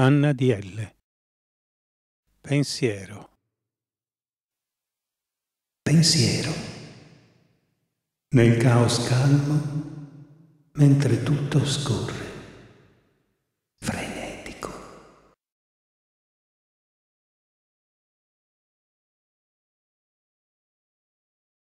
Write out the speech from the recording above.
Anna di L. Pensiero. Pensiero. Nel caos calmo, mentre tutto scorre.